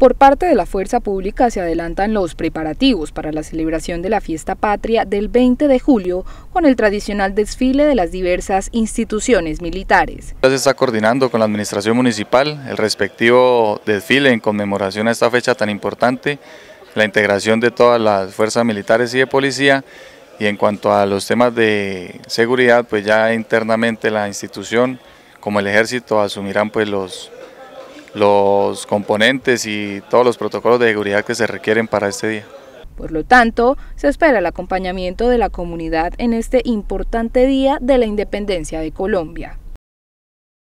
Por parte de la Fuerza Pública se adelantan los preparativos para la celebración de la fiesta patria del 20 de julio con el tradicional desfile de las diversas instituciones militares. Se está coordinando con la Administración Municipal el respectivo desfile en conmemoración a esta fecha tan importante, la integración de todas las fuerzas militares y de policía y en cuanto a los temas de seguridad, pues ya internamente la institución como el ejército asumirán pues los los componentes y todos los protocolos de seguridad que se requieren para este día. Por lo tanto, se espera el acompañamiento de la comunidad en este importante día de la independencia de Colombia.